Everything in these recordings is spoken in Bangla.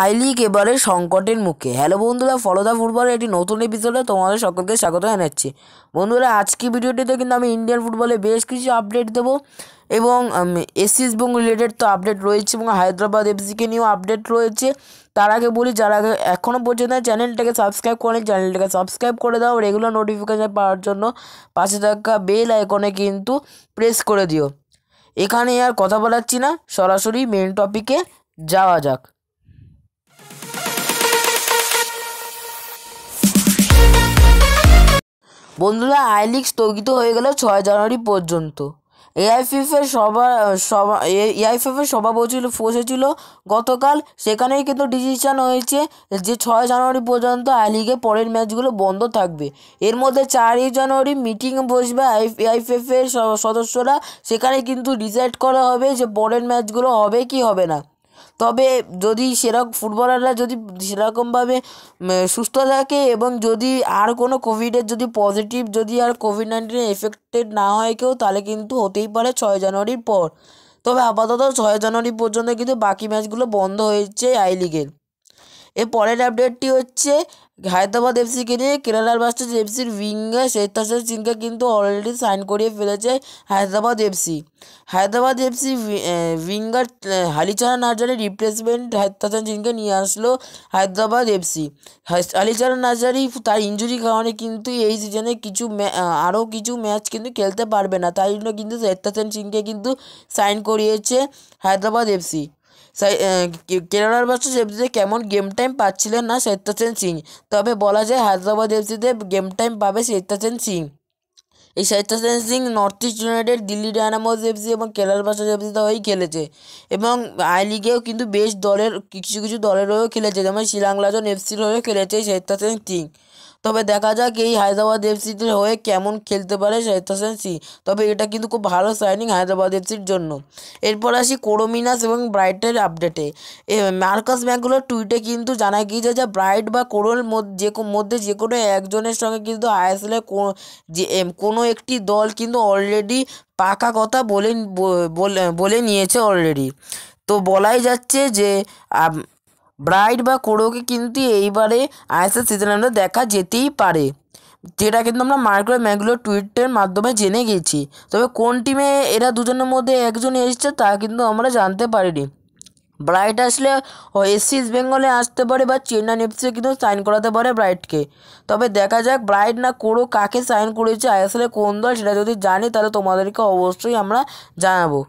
আই লিগ এবারে সংকটের মুখে হ্যালো বন্ধুরা ফলো দা ফুটবলের একটি নতুন এপিসোডে তোমাদের সকলকে স্বাগত জানাচ্ছি বন্ধুরা আজকে ভিডিওটিতে কিন্তু আমি ইন্ডিয়ান ফুটবলে বেশ কিছু আপডেট দেবো এবং এসিস এবং রিলেটেড তো আপডেট রয়েছে এবং হায়দ্রাবাদ এফসিকে নিয়েও আপডেট রয়েছে তার আগে বলি যারা এখনও পর্যন্ত চ্যানেলটাকে সাবস্ক্রাইব করেন চ্যানেলটাকে সাবস্ক্রাইব করে দাও রেগুলার নোটিফিকেশান পাওয়ার জন্য পাশে থাকা বেল আইকনে কিন্তু প্রেস করে দিও এখানে আর কথা বলাচ্ছি না সরাসরি মেন টপিকে যাওয়া যাক বন্ধুরা আই লিগ স্থগিত হয়ে গেল ছয় জানুয়ারি পর্যন্ত এআইফিফের সভা সভা এআইফিফের সভা বসেছিল বসেছিল গতকাল সেখানেই কিন্তু ডিসিশান হয়েছে যে ছয় জানুয়ারি পর্যন্ত আই লিগে পরের ম্যাচগুলো বন্ধ থাকবে এর মধ্যে চারই জানুয়ারি মিটিং বসবে এআইফিএফের সদস্যরা সেখানে কিন্তু ডিসাইড করা হবে যে পরের ম্যাচগুলো হবে কি হবে না তবে যদি সেরকম ফুটবলাররা যদি সেরকমভাবে সুস্থ থাকে এবং যদি আর কোনো কোভিডের যদি পজিটিভ যদি আর কোভিড নাইন্টিনের এফেক্টেড না হয় কেউ তাহলে কিন্তু হতেই পারে ছয় জানুয়ারির পর তবে আপাতত ছয় জানুয়ারি পর্যন্ত কিন্তু বাকি ম্যাচগুলো বন্ধ হয়েছে আই লিগের এর পরের আপডেটটি হচ্ছে হায়দ্রাবাদ এফসিকে নিয়ে কেরালার মাস্টার্স এফসির উইঙ্গে শ্বেতাশর সিংকে কিন্তু অলরেডি সাইন করিয়ে ফেলেছে Hyderabad FC Hyderabad FC winger Halicharan Narzary replacement Seityasen সিংকে নিয়ে আসলো হায়দ্রাবাদ এফসি হালিচরণ নার্জারি তার ইঞ্জুরির কারণে কিন্তু এই সিজনে কিছু আরও কিছু ম্যাচ কিন্তু খেলতে পারবে না তাই জন্য কিন্তু শ্বেতাশন সিংকে কিন্তু সাইন করিয়েছে হায়দ্রাবাদ এফসি কেরালার ভার্সেস এফসিতে কেমন গেম টাইম পাচ্ছিলেন না সত্যসেন সিং তবে বলা যায় হায়দ্রাবাদ এফসিতে গেম টাইম পাবে সত্যসেন সিং এই Seityasen Singh North East United Delhi Dynamos FC এবং কেরাল ব্লাস্টার্স এফসিতে হয়েই খেলেছে এবং আই লিগেও কিন্তু বেশ দলের কিছু কিছু দলের হয়েও খেলেছে যেমন শিলাংলাজন এফসির হয়েও খেলেছে এই সিং তবে দেখা যাক এই হায়দ্রাবাদ এফসির হয়ে কেমন খেলতে পারে শাহিদ সি তবে এটা কিন্তু খুব ভালো সাইনিং হায়দ্রাবাদ এফসির জন্য এরপর আসি কোরোমিনাস এবং ব্রাইটের আপডেটে মার্কাস ম্যাকগুলোর টুইটে কিন্তু জানা গিয়েছে যে ব্রাইট বা কোরোর যে মধ্যে যে কোনো একজনের সঙ্গে কিন্তু আইএসএলের কোনো একটি দল কিন্তু অলরেডি পাকা কথা বলে বলে নিয়েছে অলরেডি তো বলাই যাচ্ছে যে ব্রাইট বা কোরোকে কিন্তু এইবারে আইএসএল সিজনে আমরা দেখা যেতেই পারে যেটা কিন্তু আমরা মার্গ্রেট ম্যাগুলোর টুইটের মাধ্যমে জেনে গেছি তবে কোন টিমে এরা দুজনের মধ্যে একজন এসছে তা কিন্তু আমরা জানতে পারিনি ব্রাইট আসলে এস ইস্ট বেঙ্গলে আসতে পারে বা চেন্নাই এফসিও কিন্তু সাইন করাতে পারে ব্রাইটকে তবে দেখা যাক ব্রাইট না কোরো কাকে সাইন করেছে আসলে কোন দল সেটা যদি জানি তাহলে তোমাদেরকে অবশ্যই আমরা জানাবো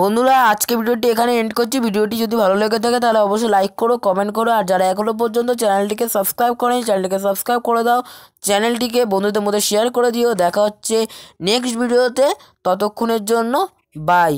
বন্ধুরা আজকে ভিডিওটি এখানে এন্ড করছি ভিডিওটি যদি ভালো লেগে থাকে তাহলে অবশ্যই লাইক করো কমেন্ট করো আর যারা এখনও পর্যন্ত চ্যানেলটিকে সাবস্ক্রাইব করেনি চ্যানেলটিকে সাবস্ক্রাইব করে দাও চ্যানেলটিকে বন্ধুদের মধ্যে শেয়ার করে দিও দেখা হচ্ছে নেক্সট ভিডিওতে ততক্ষণের জন্য বাই